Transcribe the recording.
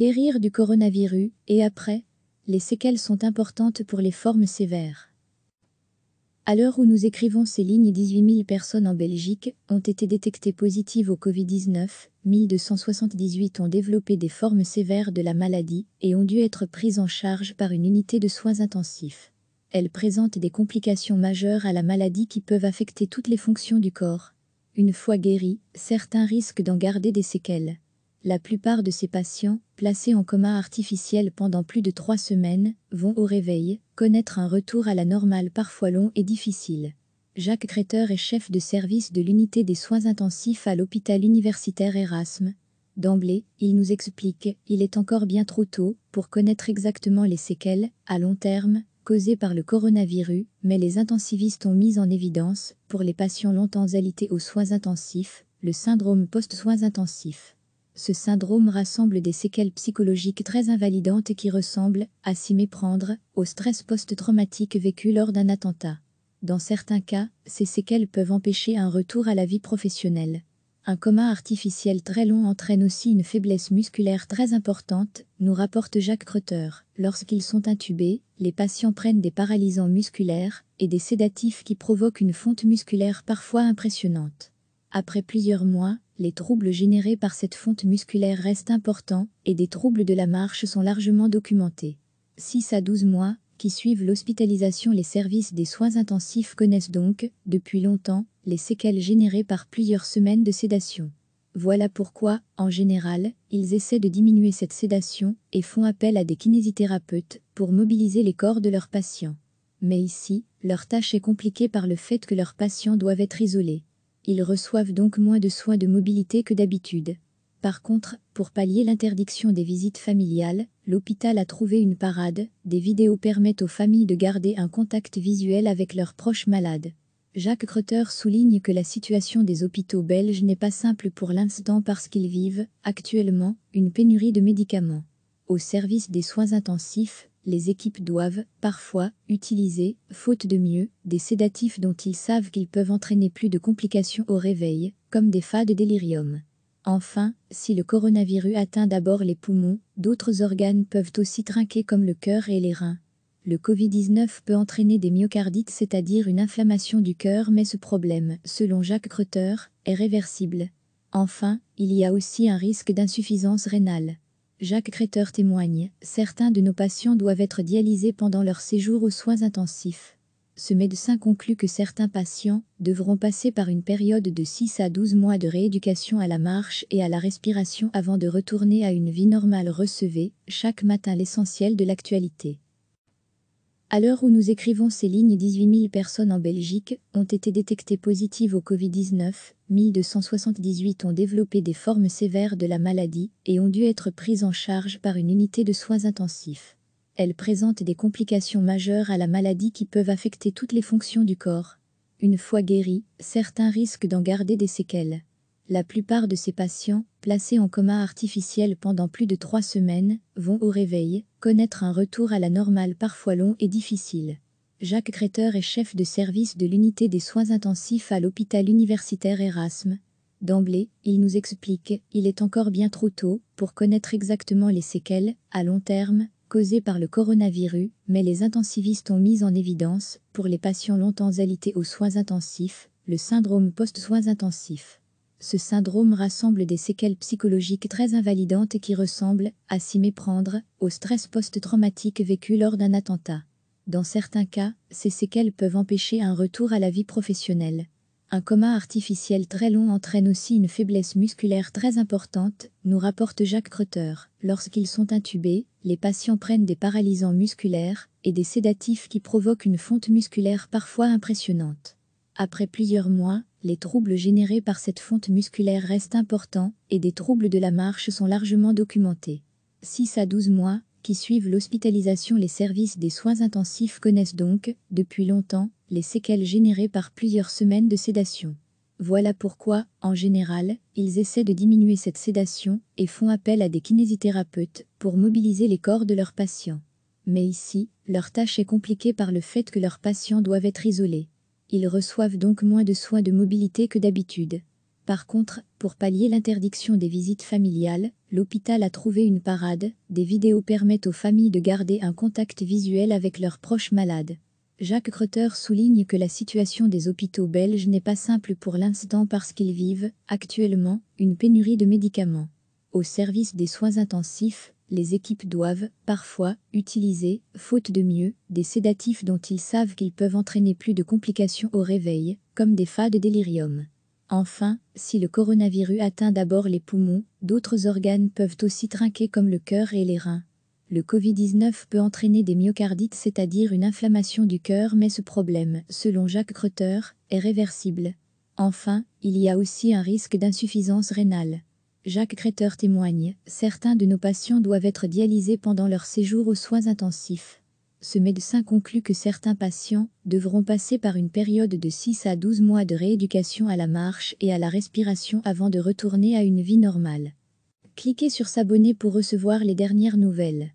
guérir du coronavirus et après, les séquelles sont importantes pour les formes sévères. À l'heure où nous écrivons ces lignes, 18 000 personnes en Belgique ont été détectées positives au Covid-19, 1278 ont développé des formes sévères de la maladie et ont dû être prises en charge par une unité de soins intensifs. Elles présentent des complications majeures à la maladie qui peuvent affecter toutes les fonctions du corps. Une fois guéries, certains risquent d'en garder des séquelles. La plupart de ces patients, placés en coma artificiel pendant plus de trois semaines, vont au réveil connaître un retour à la normale parfois long et difficile. Jacques Créteur est chef de service de l'unité des soins intensifs à l'hôpital universitaire Erasme. D'emblée, il nous explique il est encore bien trop tôt pour connaître exactement les séquelles, à long terme, causées par le coronavirus, mais les intensivistes ont mis en évidence, pour les patients longtemps alités aux soins intensifs, le syndrome post-soins intensifs. Ce syndrome rassemble des séquelles psychologiques très invalidantes qui ressemblent, à s'y méprendre, au stress post-traumatique vécu lors d'un attentat. Dans certains cas, ces séquelles peuvent empêcher un retour à la vie professionnelle. Un coma artificiel très long entraîne aussi une faiblesse musculaire très importante, nous rapporte Jacques Crotter. Lorsqu'ils sont intubés, les patients prennent des paralysants musculaires et des sédatifs qui provoquent une fonte musculaire parfois impressionnante. Après plusieurs mois, les troubles générés par cette fonte musculaire restent importants et des troubles de la marche sont largement documentés. 6 à 12 mois qui suivent l'hospitalisation, les services des soins intensifs connaissent donc, depuis longtemps, les séquelles générées par plusieurs semaines de sédation. Voilà pourquoi, en général, ils essaient de diminuer cette sédation et font appel à des kinésithérapeutes pour mobiliser les corps de leurs patients. Mais ici, leur tâche est compliquée par le fait que leurs patients doivent être isolés. Ils reçoivent donc moins de soins de mobilité que d'habitude. Par contre, pour pallier l'interdiction des visites familiales, l'hôpital a trouvé une parade, des vidéos permettent aux familles de garder un contact visuel avec leurs proches malades. Jacques Crotter souligne que la situation des hôpitaux belges n'est pas simple pour l'instant parce qu'ils vivent, actuellement, une pénurie de médicaments. Au service des soins intensifs, les équipes doivent, parfois, utiliser, faute de mieux, des sédatifs dont ils savent qu'ils peuvent entraîner plus de complications au réveil, comme des fades de délirium. Enfin, si le coronavirus atteint d'abord les poumons, d'autres organes peuvent aussi trinquer comme le cœur et les reins. Le Covid-19 peut entraîner des myocardites, c'est-à-dire une inflammation du cœur, mais ce problème, selon Jacques Crutter, est réversible. Enfin, il y a aussi un risque d'insuffisance rénale. Jacques Créteur témoigne, certains de nos patients doivent être dialysés pendant leur séjour aux soins intensifs. Ce médecin conclut que certains patients devront passer par une période de 6 à 12 mois de rééducation à la marche et à la respiration avant de retourner à une vie normale. Recevez chaque matin l'essentiel de l'actualité. À l'heure où nous écrivons ces lignes, 18 000 personnes en Belgique ont été détectées positives au Covid-19, 1278 ont développé des formes sévères de la maladie et ont dû être prises en charge par une unité de soins intensifs. Elles présentent des complications majeures à la maladie qui peuvent affecter toutes les fonctions du corps. Une fois guéries, certains risquent d'en garder des séquelles. La plupart de ces patients, placés en coma artificiel pendant plus de trois semaines, vont au réveil connaître un retour à la normale parfois long et difficile. Jacques Créteur est chef de service de l'unité des soins intensifs à l'hôpital universitaire Erasme. D'emblée, il nous explique il est encore bien trop tôt pour connaître exactement les séquelles, à long terme, causées par le coronavirus, mais les intensivistes ont mis en évidence, pour les patients longtemps alités aux soins intensifs, le syndrome post-soins intensifs. Ce syndrome rassemble des séquelles psychologiques très invalidantes qui ressemblent, à s'y méprendre, au stress post-traumatique vécu lors d'un attentat. Dans certains cas, ces séquelles peuvent empêcher un retour à la vie professionnelle. Un coma artificiel très long entraîne aussi une faiblesse musculaire très importante, nous rapporte Jacques Crutter. Lorsqu'ils sont intubés, les patients prennent des paralysants musculaires et des sédatifs qui provoquent une fonte musculaire parfois impressionnante. Après plusieurs mois, les troubles générés par cette fonte musculaire restent importants et des troubles de la marche sont largement documentés. 6 à 12 mois qui suivent l'hospitalisation les services des soins intensifs connaissent donc, depuis longtemps, les séquelles générées par plusieurs semaines de sédation. Voilà pourquoi, en général, ils essaient de diminuer cette sédation et font appel à des kinésithérapeutes pour mobiliser les corps de leurs patients. Mais ici, leur tâche est compliquée par le fait que leurs patients doivent être isolés. Ils reçoivent donc moins de soins de mobilité que d'habitude. Par contre, pour pallier l'interdiction des visites familiales, l'hôpital a trouvé une parade, des vidéos permettent aux familles de garder un contact visuel avec leurs proches malades. Jacques Crutter souligne que la situation des hôpitaux belges n'est pas simple pour l'instant parce qu'ils vivent, actuellement, une pénurie de médicaments. Au service des soins intensifs, les équipes doivent, parfois, utiliser, faute de mieux, des sédatifs dont ils savent qu'ils peuvent entraîner plus de complications au réveil, comme des fades délirium. Enfin, si le coronavirus atteint d'abord les poumons, d'autres organes peuvent aussi trinquer comme le cœur et les reins. Le Covid-19 peut entraîner des myocardites, c'est-à-dire une inflammation du cœur, mais ce problème, selon Jacques Crutter, est réversible. Enfin, il y a aussi un risque d'insuffisance rénale. Jacques Créteur témoigne, certains de nos patients doivent être dialysés pendant leur séjour aux soins intensifs. Ce médecin conclut que certains patients devront passer par une période de 6 à 12 mois de rééducation à la marche et à la respiration avant de retourner à une vie normale. Cliquez sur s'abonner pour recevoir les dernières nouvelles.